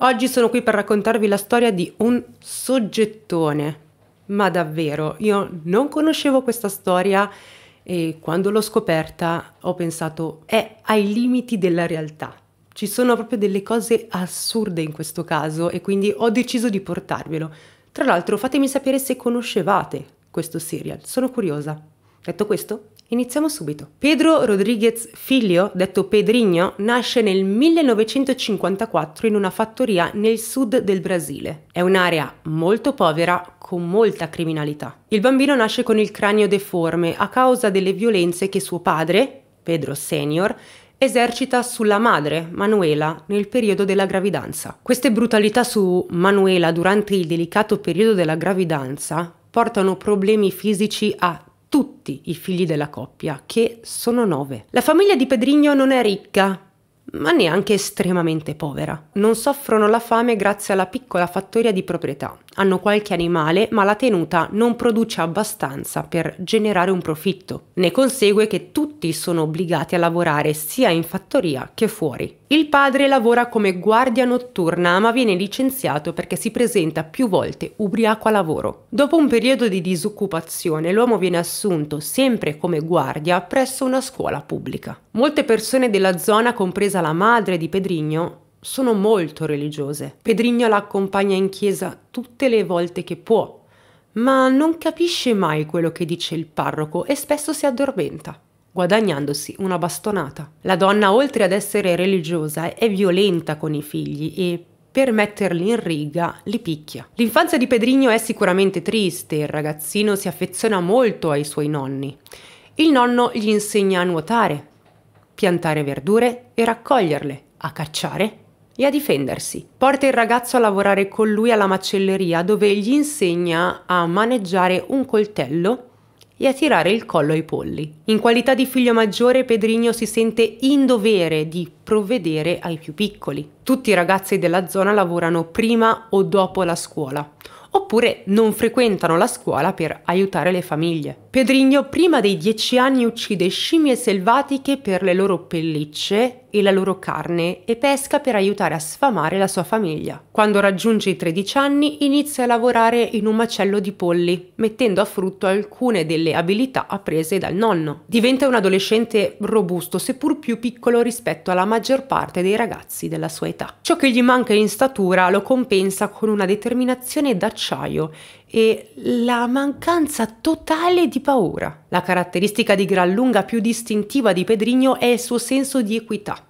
Oggi sono qui per raccontarvi la storia di un soggettone. Ma davvero, io non conoscevo questa storia e quando l'ho scoperta ho pensato è ai limiti della realtà. Ci sono proprio delle cose assurde in questo caso e quindi ho deciso di portarvelo. Tra l'altro fatemi sapere se conoscevate questo serial, sono curiosa. Detto questo, Iniziamo subito. Pedro Rodriguez Figlio, detto Pedrinho, nasce nel 1954 in una fattoria nel sud del Brasile. È un'area molto povera con molta criminalità. Il bambino nasce con il cranio deforme a causa delle violenze che suo padre, Pedro Senior, esercita sulla madre, Manuela, nel periodo della gravidanza. Queste brutalità su Manuela durante il delicato periodo della gravidanza portano problemi fisici a tutti i figli della coppia, che sono nove. La famiglia di Pedrigno non è ricca, ma neanche estremamente povera. Non soffrono la fame grazie alla piccola fattoria di proprietà. Hanno qualche animale, ma la tenuta non produce abbastanza per generare un profitto. Ne consegue che tutti sono obbligati a lavorare sia in fattoria che fuori. Il padre lavora come guardia notturna ma viene licenziato perché si presenta più volte ubriaco a lavoro. Dopo un periodo di disoccupazione l'uomo viene assunto sempre come guardia presso una scuola pubblica. Molte persone della zona, compresa la madre di Pedrigno, sono molto religiose. Pedrigno la accompagna in chiesa tutte le volte che può, ma non capisce mai quello che dice il parroco e spesso si addormenta guadagnandosi una bastonata. La donna, oltre ad essere religiosa, è violenta con i figli e per metterli in riga li picchia. L'infanzia di Pedrigno è sicuramente triste, il ragazzino si affeziona molto ai suoi nonni. Il nonno gli insegna a nuotare, piantare verdure e raccoglierle, a cacciare e a difendersi. Porta il ragazzo a lavorare con lui alla macelleria dove gli insegna a maneggiare un coltello e a tirare il collo ai polli. In qualità di figlio maggiore, Pedrigno si sente in dovere di provvedere ai più piccoli. Tutti i ragazzi della zona lavorano prima o dopo la scuola, oppure non frequentano la scuola per aiutare le famiglie. Pedrigno prima dei dieci anni uccide scimmie selvatiche per le loro pellicce e la loro carne e pesca per aiutare a sfamare la sua famiglia. Quando raggiunge i 13 anni inizia a lavorare in un macello di polli, mettendo a frutto alcune delle abilità apprese dal nonno. Diventa un adolescente robusto, seppur più piccolo rispetto alla maggior parte dei ragazzi della sua età. Ciò che gli manca in statura lo compensa con una determinazione d'acciaio e la mancanza totale di paura. La caratteristica di gran lunga più distintiva di Pedrigno è il suo senso di equità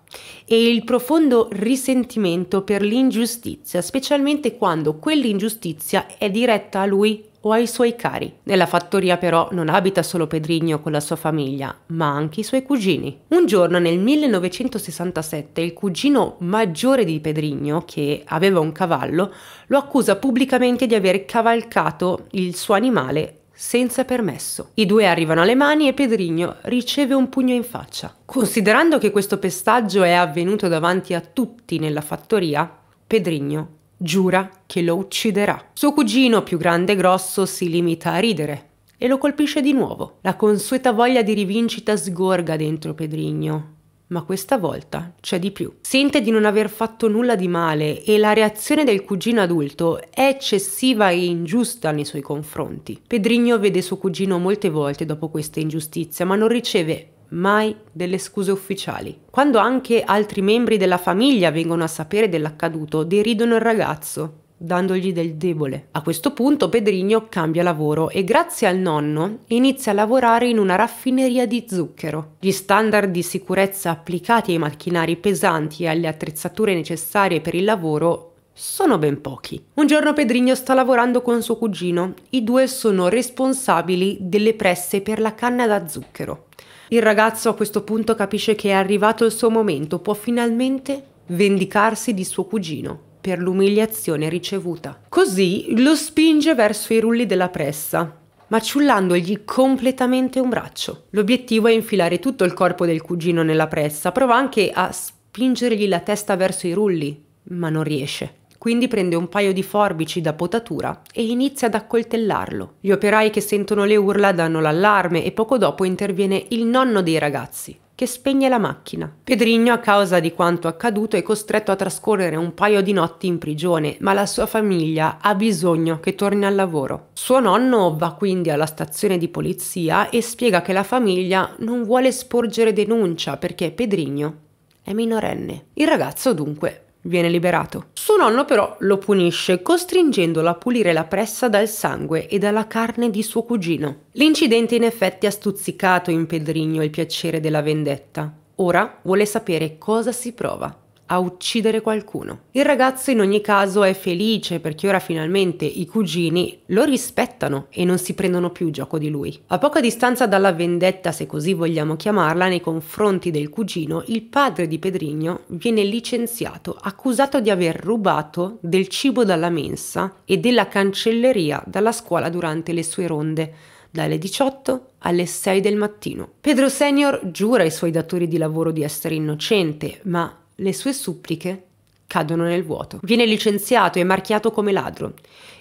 e il profondo risentimento per l'ingiustizia, specialmente quando quell'ingiustizia è diretta a lui o ai suoi cari. Nella fattoria però non abita solo Pedrigno con la sua famiglia, ma anche i suoi cugini. Un giorno nel 1967 il cugino maggiore di Pedrigno, che aveva un cavallo, lo accusa pubblicamente di aver cavalcato il suo animale senza permesso. I due arrivano alle mani e Pedrigno riceve un pugno in faccia. Considerando che questo pestaggio è avvenuto davanti a tutti nella fattoria, Pedrigno Giura che lo ucciderà. Suo cugino, più grande e grosso, si limita a ridere e lo colpisce di nuovo. La consueta voglia di rivincita sgorga dentro Pedrigno, ma questa volta c'è di più. Sente di non aver fatto nulla di male e la reazione del cugino adulto è eccessiva e ingiusta nei suoi confronti. Pedrigno vede suo cugino molte volte dopo questa ingiustizia, ma non riceve mai delle scuse ufficiali. Quando anche altri membri della famiglia vengono a sapere dell'accaduto, deridono il ragazzo, dandogli del debole. A questo punto Pedrigno cambia lavoro e grazie al nonno inizia a lavorare in una raffineria di zucchero. Gli standard di sicurezza applicati ai macchinari pesanti e alle attrezzature necessarie per il lavoro sono ben pochi. Un giorno Pedrigno sta lavorando con suo cugino. I due sono responsabili delle presse per la canna da zucchero. Il ragazzo a questo punto capisce che è arrivato il suo momento, può finalmente vendicarsi di suo cugino per l'umiliazione ricevuta. Così lo spinge verso i rulli della pressa, maciullandogli completamente un braccio. L'obiettivo è infilare tutto il corpo del cugino nella pressa, prova anche a spingergli la testa verso i rulli, ma non riesce. Quindi prende un paio di forbici da potatura e inizia ad accoltellarlo. Gli operai che sentono le urla danno l'allarme e poco dopo interviene il nonno dei ragazzi, che spegne la macchina. Pedrigno, a causa di quanto accaduto, è costretto a trascorrere un paio di notti in prigione, ma la sua famiglia ha bisogno che torni al lavoro. Suo nonno va quindi alla stazione di polizia e spiega che la famiglia non vuole sporgere denuncia perché Pedrigno è minorenne. Il ragazzo dunque viene liberato. Suo nonno però lo punisce costringendolo a pulire la pressa dal sangue e dalla carne di suo cugino. L'incidente in effetti ha stuzzicato in Pedrigno il piacere della vendetta. Ora vuole sapere cosa si prova a uccidere qualcuno. Il ragazzo in ogni caso è felice perché ora finalmente i cugini lo rispettano e non si prendono più gioco di lui. A poca distanza dalla vendetta, se così vogliamo chiamarla, nei confronti del cugino, il padre di Pedrigno viene licenziato, accusato di aver rubato del cibo dalla mensa e della cancelleria dalla scuola durante le sue ronde dalle 18 alle 6 del mattino. Pedro Senior giura ai suoi datori di lavoro di essere innocente, ma le sue suppliche cadono nel vuoto. Viene licenziato e marchiato come ladro,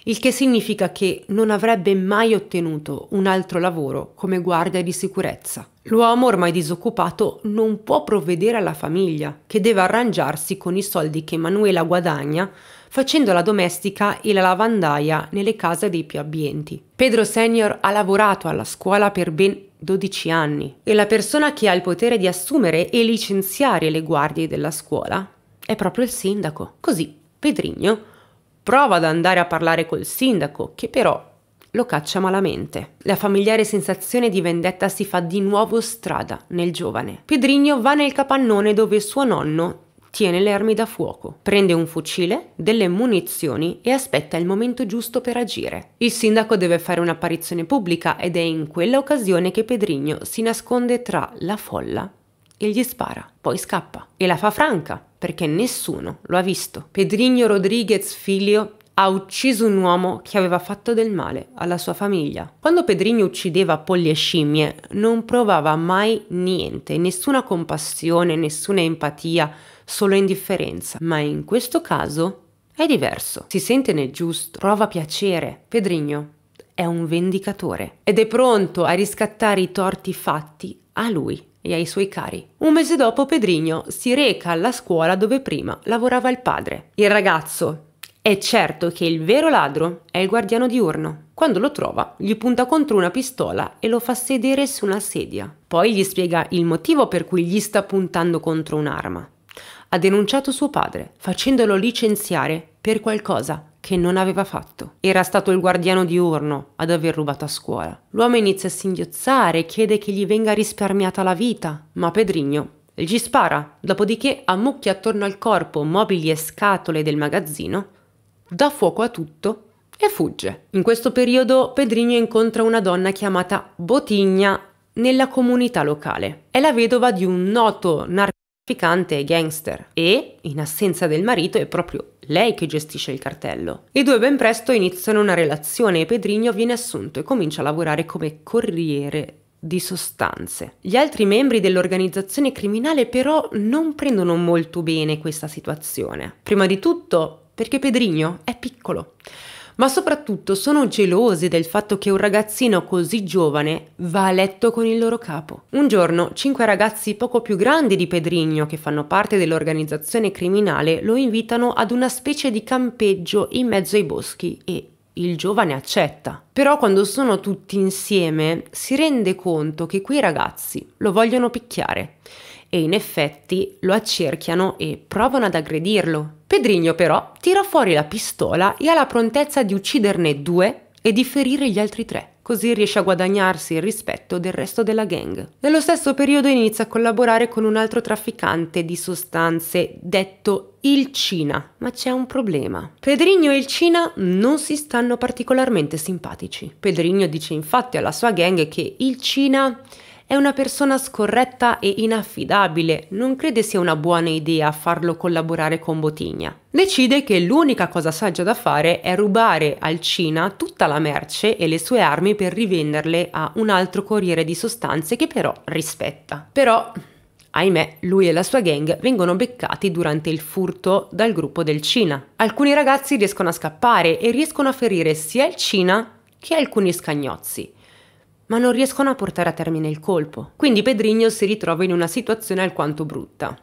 il che significa che non avrebbe mai ottenuto un altro lavoro come guardia di sicurezza. L'uomo ormai disoccupato non può provvedere alla famiglia, che deve arrangiarsi con i soldi che Manuela guadagna facendo la domestica e la lavandaia nelle case dei più abbienti. Pedro Senior ha lavorato alla scuola per ben 12 anni e la persona che ha il potere di assumere e licenziare le guardie della scuola è proprio il sindaco. Così Pedrigno prova ad andare a parlare col sindaco, che però lo caccia malamente. La familiare sensazione di vendetta si fa di nuovo strada nel giovane. Pedrigno va nel capannone dove suo nonno tiene le armi da fuoco, prende un fucile, delle munizioni e aspetta il momento giusto per agire. Il sindaco deve fare un'apparizione pubblica ed è in quella occasione che Pedrigno si nasconde tra la folla e gli spara, poi scappa e la fa franca perché nessuno lo ha visto. Pedrigno Rodriguez figlio ha ucciso un uomo che aveva fatto del male alla sua famiglia. Quando Pedrigno uccideva polli e scimmie non provava mai niente, nessuna compassione, nessuna empatia, solo indifferenza, ma in questo caso è diverso. Si sente nel giusto, prova piacere. Pedrigno è un vendicatore ed è pronto a riscattare i torti fatti a lui e ai suoi cari. Un mese dopo Pedrigno si reca alla scuola dove prima lavorava il padre. Il ragazzo è certo che il vero ladro è il guardiano diurno. Quando lo trova, gli punta contro una pistola e lo fa sedere su una sedia. Poi gli spiega il motivo per cui gli sta puntando contro un'arma ha denunciato suo padre, facendolo licenziare per qualcosa che non aveva fatto. Era stato il guardiano diurno ad aver rubato a scuola. L'uomo inizia a singhiozzare e chiede che gli venga risparmiata la vita, ma Pedrigno gli spara, dopodiché ammucchia attorno al corpo mobili e scatole del magazzino, dà fuoco a tutto e fugge. In questo periodo Pedrigno incontra una donna chiamata Botigna nella comunità locale. È la vedova di un noto narcotico piccante e gangster e, in assenza del marito, è proprio lei che gestisce il cartello. I due ben presto iniziano una relazione e Pedrigno viene assunto e comincia a lavorare come corriere di sostanze. Gli altri membri dell'organizzazione criminale però non prendono molto bene questa situazione. Prima di tutto perché Pedrigno è piccolo ma soprattutto sono gelosi del fatto che un ragazzino così giovane va a letto con il loro capo. Un giorno, cinque ragazzi poco più grandi di Pedrigno, che fanno parte dell'organizzazione criminale, lo invitano ad una specie di campeggio in mezzo ai boschi e il giovane accetta. Però quando sono tutti insieme si rende conto che quei ragazzi lo vogliono picchiare e in effetti lo accerchiano e provano ad aggredirlo. Pedrigno però tira fuori la pistola e ha la prontezza di ucciderne due e di ferire gli altri tre. Così riesce a guadagnarsi il rispetto del resto della gang. Nello stesso periodo inizia a collaborare con un altro trafficante di sostanze detto il Cina, ma c'è un problema. Pedrigno e il Cina non si stanno particolarmente simpatici. Pedrigno dice infatti alla sua gang che il Cina è una persona scorretta e inaffidabile, non crede sia una buona idea farlo collaborare con Botigna. Decide che l'unica cosa saggia da fare è rubare al Cina tutta la merce e le sue armi per rivenderle a un altro corriere di sostanze che però rispetta. Però Ahimè, lui e la sua gang vengono beccati durante il furto dal gruppo del Cina. Alcuni ragazzi riescono a scappare e riescono a ferire sia il Cina che alcuni scagnozzi ma non riescono a portare a termine il colpo. Quindi Pedrigno si ritrova in una situazione alquanto brutta.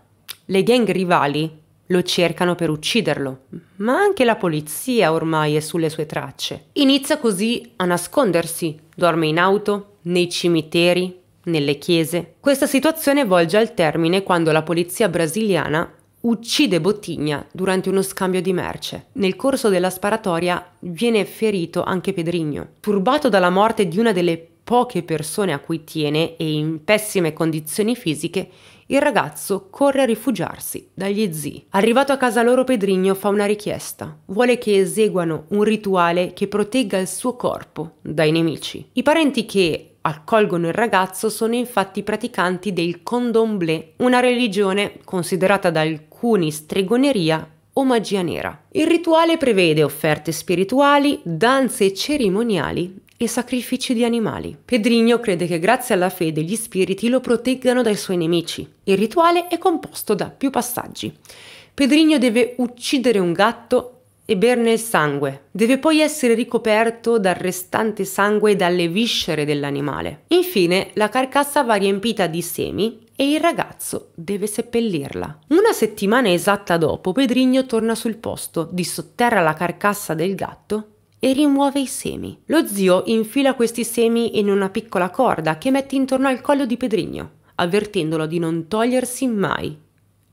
Le gang rivali lo cercano per ucciderlo, ma anche la polizia ormai è sulle sue tracce. Inizia così a nascondersi, dorme in auto, nei cimiteri, nelle chiese. Questa situazione volge al termine quando la polizia brasiliana uccide Bottigna durante uno scambio di merce. Nel corso della sparatoria viene ferito anche Pedrigno. Turbato dalla morte di una delle poche persone a cui tiene e in pessime condizioni fisiche, il ragazzo corre a rifugiarsi dagli zii. Arrivato a casa loro, Pedrigno fa una richiesta. Vuole che eseguano un rituale che protegga il suo corpo dai nemici. I parenti che accolgono il ragazzo sono infatti praticanti del condomblé, una religione considerata da alcuni stregoneria o magia nera. Il rituale prevede offerte spirituali, danze e cerimoniali e sacrifici di animali. Pedrigno crede che grazie alla fede gli spiriti lo proteggano dai suoi nemici. Il rituale è composto da più passaggi. Pedrigno deve uccidere un gatto e berne il sangue. Deve poi essere ricoperto dal restante sangue e dalle viscere dell'animale. Infine, la carcassa va riempita di semi e il ragazzo deve seppellirla. Una settimana esatta dopo, Pedrigno torna sul posto, disotterra la carcassa del gatto e rimuove i semi. Lo zio infila questi semi in una piccola corda che mette intorno al collo di Pedrigno, avvertendolo di non togliersi mai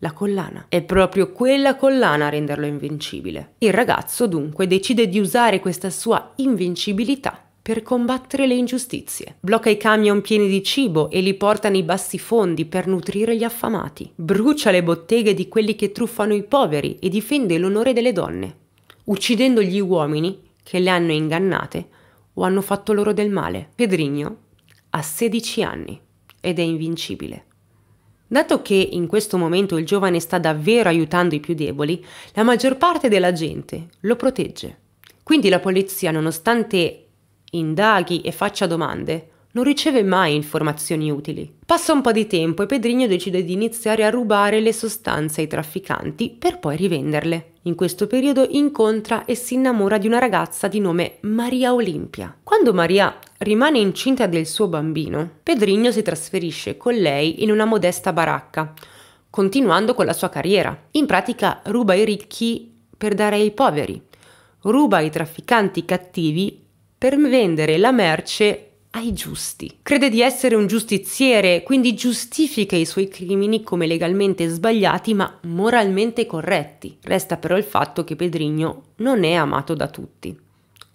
la collana. È proprio quella collana a renderlo invincibile. Il ragazzo dunque decide di usare questa sua invincibilità per combattere le ingiustizie. Blocca i camion pieni di cibo e li porta nei bassi fondi per nutrire gli affamati. Brucia le botteghe di quelli che truffano i poveri e difende l'onore delle donne, uccidendo gli uomini che le hanno ingannate o hanno fatto loro del male. Pedrigno ha 16 anni ed è invincibile. Dato che in questo momento il giovane sta davvero aiutando i più deboli, la maggior parte della gente lo protegge. Quindi la polizia, nonostante indaghi e faccia domande, non riceve mai informazioni utili. Passa un po' di tempo e Pedrigno decide di iniziare a rubare le sostanze ai trafficanti per poi rivenderle. In questo periodo incontra e si innamora di una ragazza di nome Maria Olimpia. Quando Maria rimane incinta del suo bambino, Pedrigno si trasferisce con lei in una modesta baracca, continuando con la sua carriera. In pratica ruba i ricchi per dare ai poveri, ruba i trafficanti cattivi per vendere la merce ai giusti. Crede di essere un giustiziere, quindi giustifica i suoi crimini come legalmente sbagliati ma moralmente corretti. Resta però il fatto che Pedrigno non è amato da tutti.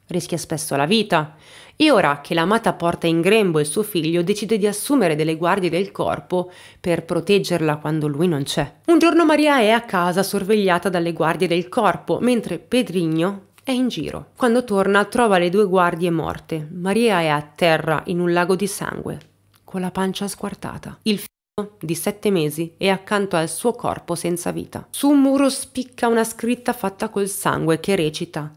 Rischia spesso la vita e ora che l'amata porta in grembo il suo figlio decide di assumere delle guardie del corpo per proteggerla quando lui non c'è. Un giorno Maria è a casa sorvegliata dalle guardie del corpo mentre Pedrigno è in giro. Quando torna trova le due guardie morte. Maria è a terra in un lago di sangue, con la pancia squartata. Il figlio di sette mesi è accanto al suo corpo senza vita. Su un muro spicca una scritta fatta col sangue che recita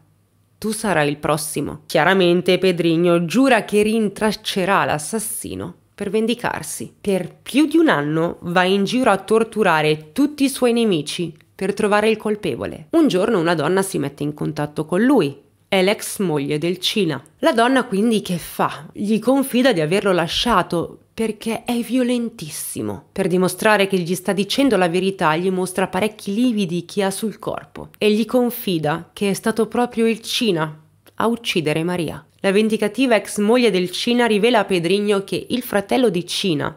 tu sarai il prossimo. Chiaramente Pedrigno giura che rintraccerà l'assassino per vendicarsi. Per più di un anno va in giro a torturare tutti i suoi nemici per trovare il colpevole. Un giorno una donna si mette in contatto con lui. È l'ex moglie del Cina. La donna quindi che fa? Gli confida di averlo lasciato perché è violentissimo. Per dimostrare che gli sta dicendo la verità, gli mostra parecchi lividi che ha sul corpo e gli confida che è stato proprio il Cina a uccidere Maria. La vendicativa ex moglie del Cina rivela a Pedrigno che il fratello di Cina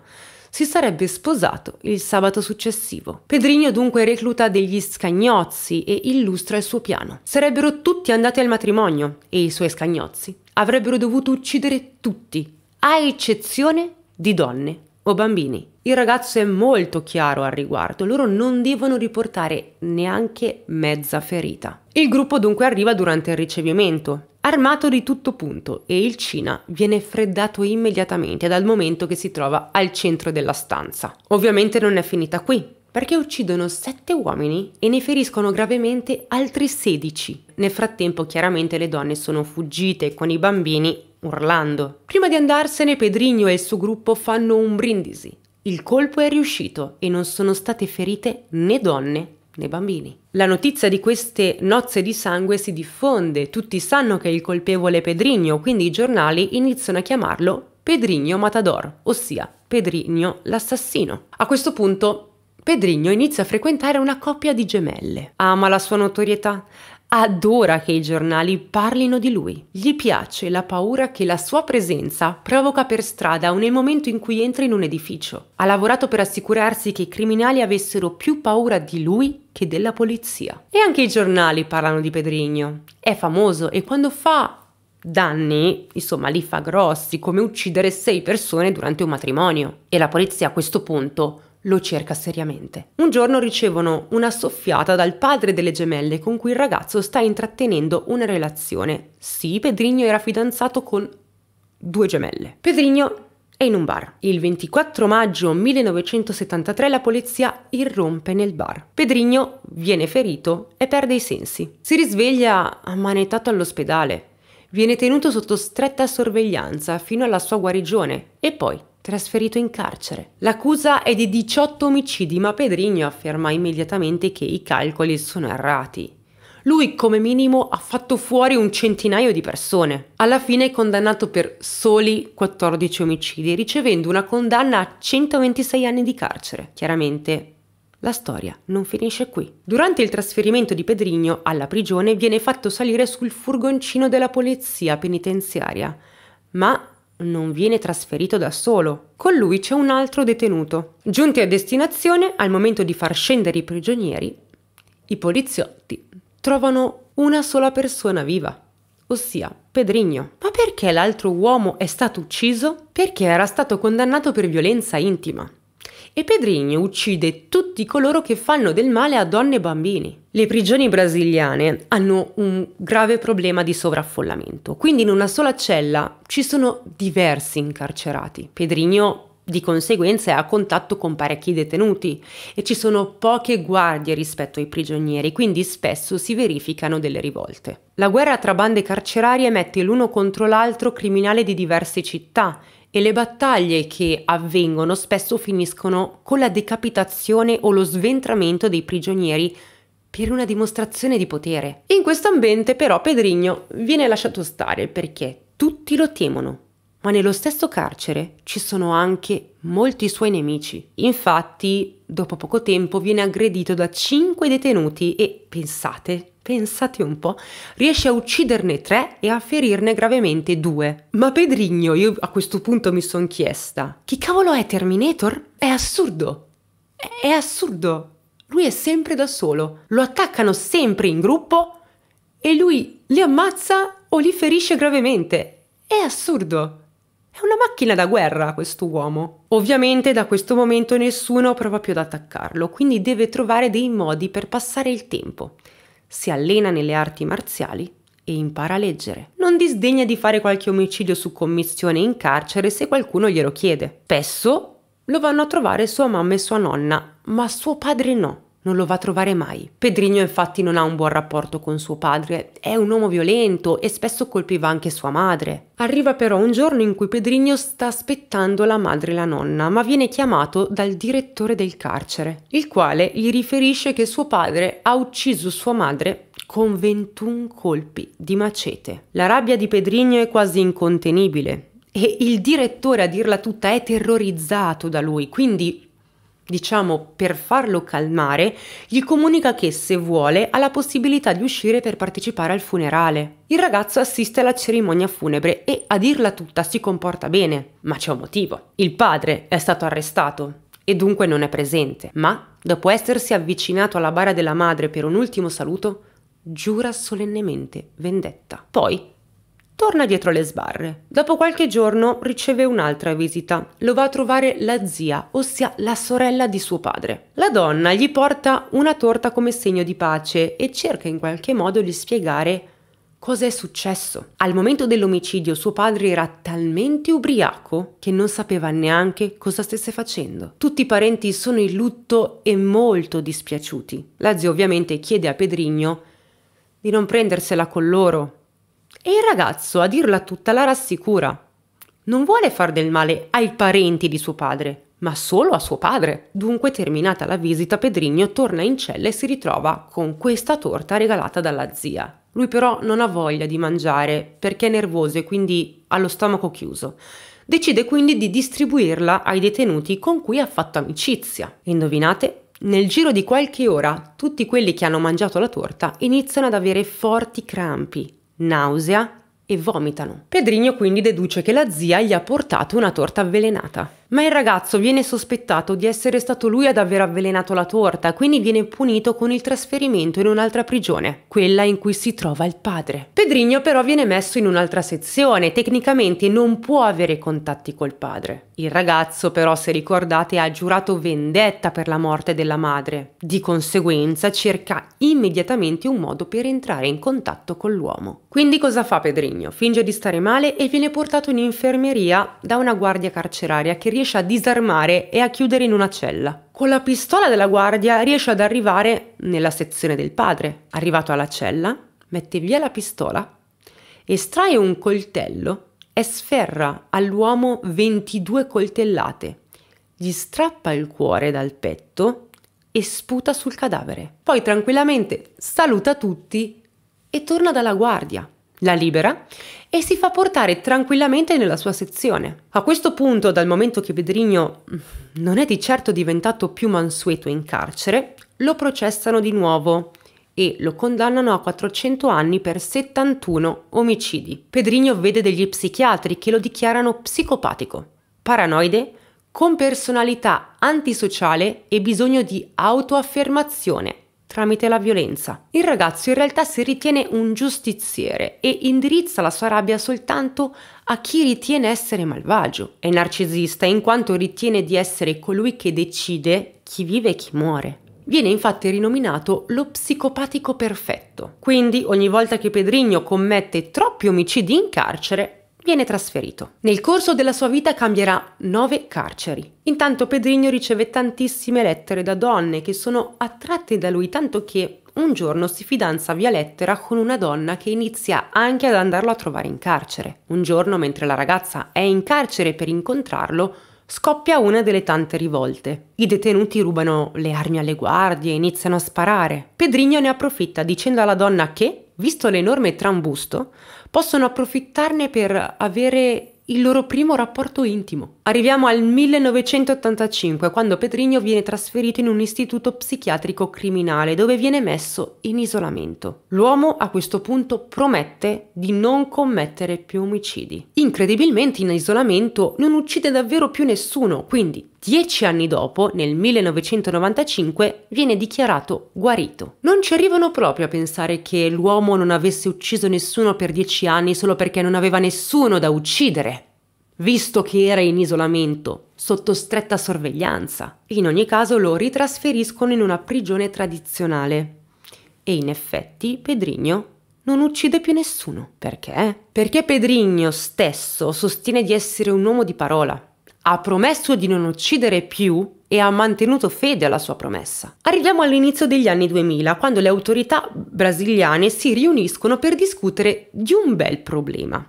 si sarebbe sposato il sabato successivo. Pedrigno dunque recluta degli scagnozzi e illustra il suo piano. Sarebbero tutti andati al matrimonio e i suoi scagnozzi avrebbero dovuto uccidere tutti, a eccezione di donne o bambini. Il ragazzo è molto chiaro al riguardo, loro non devono riportare neanche mezza ferita. Il gruppo dunque arriva durante il ricevimento, armato di tutto punto e il Cina viene freddato immediatamente dal momento che si trova al centro della stanza. Ovviamente non è finita qui, perché uccidono 7 uomini e ne feriscono gravemente altri 16. Nel frattempo chiaramente le donne sono fuggite con i bambini urlando. Prima di andarsene, Pedrigno e il suo gruppo fanno un brindisi. Il colpo è riuscito e non sono state ferite né donne né bambini. La notizia di queste nozze di sangue si diffonde, tutti sanno che il colpevole è Pedrigno, quindi i giornali iniziano a chiamarlo Pedrigno Matador, ossia Pedrigno l'assassino. A questo punto Pedrigno inizia a frequentare una coppia di gemelle. Ama la sua notorietà, adora che i giornali parlino di lui. Gli piace la paura che la sua presenza provoca per strada o nel momento in cui entra in un edificio. Ha lavorato per assicurarsi che i criminali avessero più paura di lui che della polizia. E anche i giornali parlano di Pedrigno. È famoso e quando fa danni, insomma li fa grossi, come uccidere sei persone durante un matrimonio. E la polizia a questo punto lo cerca seriamente. Un giorno ricevono una soffiata dal padre delle gemelle con cui il ragazzo sta intrattenendo una relazione. Sì, Pedrigno era fidanzato con due gemelle. Pedrigno è in un bar. Il 24 maggio 1973 la polizia irrompe nel bar. Pedrigno viene ferito e perde i sensi. Si risveglia ammanettato all'ospedale. Viene tenuto sotto stretta sorveglianza fino alla sua guarigione e poi trasferito in carcere. L'accusa è di 18 omicidi, ma Pedrigno afferma immediatamente che i calcoli sono errati. Lui come minimo ha fatto fuori un centinaio di persone. Alla fine è condannato per soli 14 omicidi, ricevendo una condanna a 126 anni di carcere. Chiaramente la storia non finisce qui. Durante il trasferimento di Pedrigno alla prigione viene fatto salire sul furgoncino della polizia penitenziaria, ma non viene trasferito da solo, con lui c'è un altro detenuto. Giunti a destinazione, al momento di far scendere i prigionieri, i poliziotti trovano una sola persona viva, ossia Pedrigno. Ma perché l'altro uomo è stato ucciso? Perché era stato condannato per violenza intima e Pedrinho uccide tutti coloro che fanno del male a donne e bambini. Le prigioni brasiliane hanno un grave problema di sovraffollamento, quindi in una sola cella ci sono diversi incarcerati. Pedrinho di conseguenza è a contatto con parecchi detenuti e ci sono poche guardie rispetto ai prigionieri, quindi spesso si verificano delle rivolte. La guerra tra bande carcerarie mette l'uno contro l'altro criminali di diverse città e le battaglie che avvengono spesso finiscono con la decapitazione o lo sventramento dei prigionieri per una dimostrazione di potere. In questo ambiente però Pedrigno viene lasciato stare perché tutti lo temono, ma nello stesso carcere ci sono anche molti suoi nemici. Infatti, dopo poco tempo viene aggredito da cinque detenuti e, pensate, pensate un po', riesce a ucciderne tre e a ferirne gravemente due. Ma Pedrigno, io a questo punto mi sono chiesta, chi cavolo è Terminator? È assurdo! È assurdo! Lui è sempre da solo, lo attaccano sempre in gruppo e lui li ammazza o li ferisce gravemente. È assurdo! È una macchina da guerra questo uomo. Ovviamente da questo momento nessuno prova più ad attaccarlo, quindi deve trovare dei modi per passare il tempo si allena nelle arti marziali e impara a leggere. Non disdegna di fare qualche omicidio su commissione in carcere se qualcuno glielo chiede. Spesso lo vanno a trovare sua mamma e sua nonna, ma suo padre no non lo va a trovare mai. Pedrigno infatti non ha un buon rapporto con suo padre, è un uomo violento e spesso colpiva anche sua madre. Arriva però un giorno in cui Pedrigno sta aspettando la madre e la nonna, ma viene chiamato dal direttore del carcere, il quale gli riferisce che suo padre ha ucciso sua madre con 21 colpi di macete. La rabbia di Pedrigno è quasi incontenibile. E il direttore, a dirla tutta, è terrorizzato da lui, quindi diciamo per farlo calmare, gli comunica che se vuole ha la possibilità di uscire per partecipare al funerale. Il ragazzo assiste alla cerimonia funebre e a dirla tutta si comporta bene, ma c'è un motivo. Il padre è stato arrestato e dunque non è presente, ma dopo essersi avvicinato alla bara della madre per un ultimo saluto, giura solennemente vendetta. Poi torna dietro le sbarre. Dopo qualche giorno riceve un'altra visita. Lo va a trovare la zia, ossia la sorella di suo padre. La donna gli porta una torta come segno di pace e cerca in qualche modo di spiegare cosa è successo. Al momento dell'omicidio suo padre era talmente ubriaco che non sapeva neanche cosa stesse facendo. Tutti i parenti sono in lutto e molto dispiaciuti. La zia ovviamente chiede a Pedrigno di non prendersela con loro e il ragazzo, a dirla tutta, la rassicura. Non vuole far del male ai parenti di suo padre, ma solo a suo padre. Dunque, terminata la visita, Pedrigno torna in cella e si ritrova con questa torta regalata dalla zia. Lui però non ha voglia di mangiare perché è nervoso e quindi ha lo stomaco chiuso. Decide quindi di distribuirla ai detenuti con cui ha fatto amicizia. Indovinate? Nel giro di qualche ora tutti quelli che hanno mangiato la torta iniziano ad avere forti crampi nausea e vomitano. Pedrigno quindi deduce che la zia gli ha portato una torta avvelenata. Ma il ragazzo viene sospettato di essere stato lui ad aver avvelenato la torta, quindi viene punito con il trasferimento in un'altra prigione, quella in cui si trova il padre. Pedrigno però viene messo in un'altra sezione, tecnicamente non può avere contatti col padre. Il ragazzo però, se ricordate, ha giurato vendetta per la morte della madre, di conseguenza cerca immediatamente un modo per entrare in contatto con l'uomo. Quindi cosa fa Pedrigno? Finge di stare male e viene portato in infermeria da una guardia carceraria che riesce a disarmare e a chiudere in una cella. Con la pistola della guardia riesce ad arrivare nella sezione del padre. Arrivato alla cella, mette via la pistola, estrae un coltello e sferra all'uomo 22 coltellate, gli strappa il cuore dal petto e sputa sul cadavere. Poi tranquillamente saluta tutti e torna dalla guardia, la libera e si fa portare tranquillamente nella sua sezione. A questo punto, dal momento che Vedrigno non è di certo diventato più mansueto in carcere, lo processano di nuovo e lo condannano a 400 anni per 71 omicidi. Pedrigno vede degli psichiatri che lo dichiarano psicopatico, paranoide, con personalità antisociale e bisogno di autoaffermazione tramite la violenza. Il ragazzo in realtà si ritiene un giustiziere e indirizza la sua rabbia soltanto a chi ritiene essere malvagio. È narcisista in quanto ritiene di essere colui che decide chi vive e chi muore. Viene infatti rinominato lo psicopatico perfetto. Quindi ogni volta che Pedrigno commette troppi omicidi in carcere, viene trasferito. Nel corso della sua vita cambierà nove carceri. Intanto Pedrigno riceve tantissime lettere da donne che sono attratte da lui, tanto che un giorno si fidanza via lettera con una donna che inizia anche ad andarlo a trovare in carcere. Un giorno, mentre la ragazza è in carcere per incontrarlo, scoppia una delle tante rivolte. I detenuti rubano le armi alle guardie e iniziano a sparare. Pedrigno ne approfitta dicendo alla donna che, visto l'enorme trambusto, possono approfittarne per avere il loro primo rapporto intimo. Arriviamo al 1985, quando Petrigno viene trasferito in un istituto psichiatrico criminale dove viene messo in isolamento. L'uomo a questo punto promette di non commettere più omicidi. Incredibilmente in isolamento non uccide davvero più nessuno, quindi Dieci anni dopo, nel 1995, viene dichiarato guarito. Non ci arrivano proprio a pensare che l'uomo non avesse ucciso nessuno per dieci anni solo perché non aveva nessuno da uccidere visto che era in isolamento, sotto stretta sorveglianza. In ogni caso lo ritrasferiscono in una prigione tradizionale. E in effetti Pedrigno non uccide più nessuno. Perché? Perché Pedrigno stesso sostiene di essere un uomo di parola. Ha promesso di non uccidere più e ha mantenuto fede alla sua promessa. Arriviamo all'inizio degli anni 2000, quando le autorità brasiliane si riuniscono per discutere di un bel problema.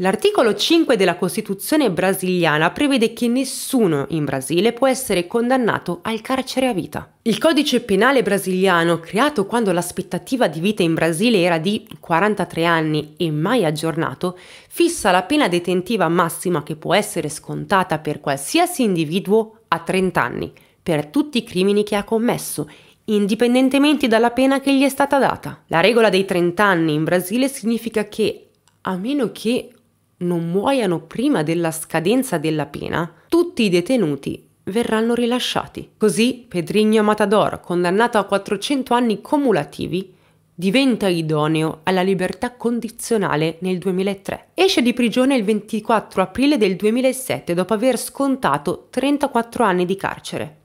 L'articolo 5 della Costituzione brasiliana prevede che nessuno in Brasile può essere condannato al carcere a vita. Il codice penale brasiliano, creato quando l'aspettativa di vita in Brasile era di 43 anni e mai aggiornato, fissa la pena detentiva massima che può essere scontata per qualsiasi individuo a 30 anni, per tutti i crimini che ha commesso, indipendentemente dalla pena che gli è stata data. La regola dei 30 anni in Brasile significa che a meno che non muoiano prima della scadenza della pena, tutti i detenuti verranno rilasciati. Così Pedrigno Matador, condannato a 400 anni cumulativi, diventa idoneo alla libertà condizionale nel 2003. Esce di prigione il 24 aprile del 2007 dopo aver scontato 34 anni di carcere.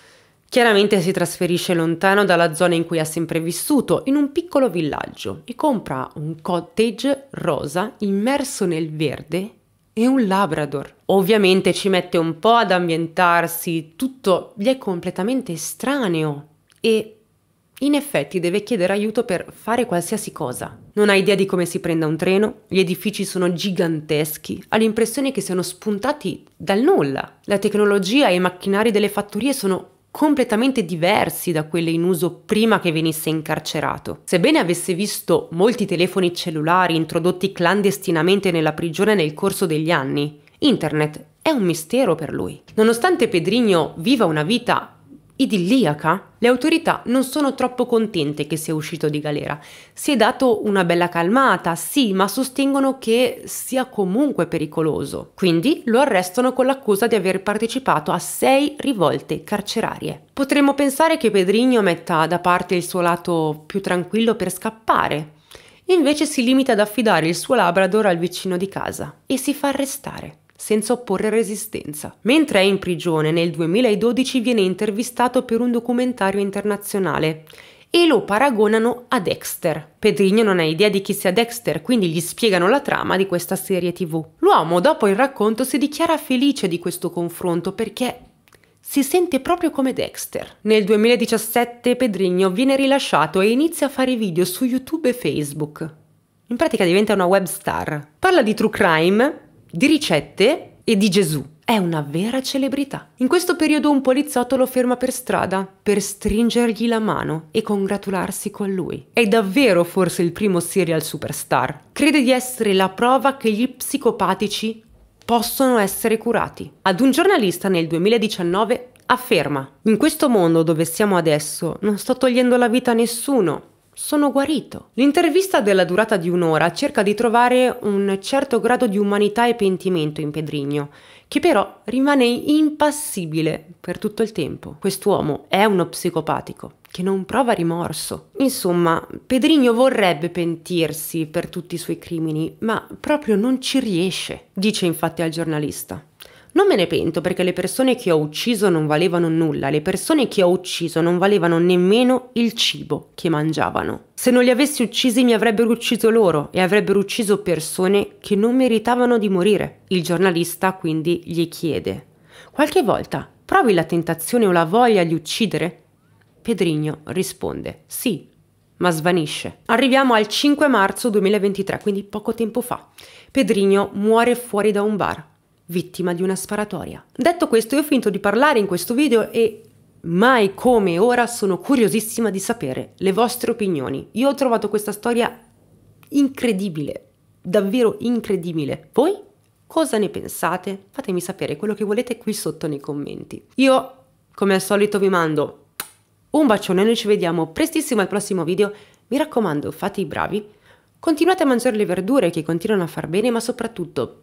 Chiaramente si trasferisce lontano dalla zona in cui ha sempre vissuto, in un piccolo villaggio, e compra un cottage rosa immerso nel verde e un labrador. Ovviamente ci mette un po' ad ambientarsi, tutto gli è completamente estraneo e in effetti deve chiedere aiuto per fare qualsiasi cosa. Non ha idea di come si prenda un treno, gli edifici sono giganteschi, ha l'impressione che siano spuntati dal nulla. La tecnologia e i macchinari delle fattorie sono completamente diversi da quelle in uso prima che venisse incarcerato. Sebbene avesse visto molti telefoni cellulari introdotti clandestinamente nella prigione nel corso degli anni, Internet è un mistero per lui. Nonostante Pedrigno viva una vita idilliaca, le autorità non sono troppo contente che sia uscito di galera. Si è dato una bella calmata, sì, ma sostengono che sia comunque pericoloso. Quindi lo arrestano con l'accusa di aver partecipato a sei rivolte carcerarie. Potremmo pensare che Pedrigno metta da parte il suo lato più tranquillo per scappare. Invece si limita ad affidare il suo Labrador al vicino di casa e si fa arrestare senza opporre resistenza. Mentre è in prigione nel 2012 viene intervistato per un documentario internazionale e lo paragonano a Dexter. Pedrigno non ha idea di chi sia Dexter, quindi gli spiegano la trama di questa serie tv. L'uomo, dopo il racconto, si dichiara felice di questo confronto perché si sente proprio come Dexter. Nel 2017 Pedrigno viene rilasciato e inizia a fare video su YouTube e Facebook. In pratica diventa una web star. Parla di true crime di ricette e di Gesù. È una vera celebrità. In questo periodo un poliziotto lo ferma per strada per stringergli la mano e congratularsi con lui. È davvero forse il primo serial superstar. Crede di essere la prova che gli psicopatici possono essere curati. Ad un giornalista nel 2019 afferma: In questo mondo dove siamo adesso non sto togliendo la vita a nessuno, sono guarito. L'intervista della durata di un'ora cerca di trovare un certo grado di umanità e pentimento in Pedrigno, che però rimane impassibile per tutto il tempo. Quest'uomo è uno psicopatico che non prova rimorso. Insomma, Pedrigno vorrebbe pentirsi per tutti i suoi crimini, ma proprio non ci riesce, dice infatti al giornalista. Non me ne pento perché le persone che ho ucciso non valevano nulla, le persone che ho ucciso non valevano nemmeno il cibo che mangiavano. Se non li avessi uccisi mi avrebbero ucciso loro e avrebbero ucciso persone che non meritavano di morire. Il giornalista quindi gli chiede, qualche volta provi la tentazione o la voglia di uccidere? Pedrigno risponde, sì, ma svanisce. Arriviamo al 5 marzo 2023, quindi poco tempo fa. Pedrigno muore fuori da un bar vittima di una sparatoria. Detto questo, io ho finito di parlare in questo video e mai come ora sono curiosissima di sapere le vostre opinioni. Io ho trovato questa storia incredibile, davvero incredibile. Voi cosa ne pensate? Fatemi sapere quello che volete qui sotto nei commenti. Io, come al solito, vi mando un bacione, noi ci vediamo prestissimo al prossimo video. Mi raccomando, fate i bravi. Continuate a mangiare le verdure che continuano a far bene, ma soprattutto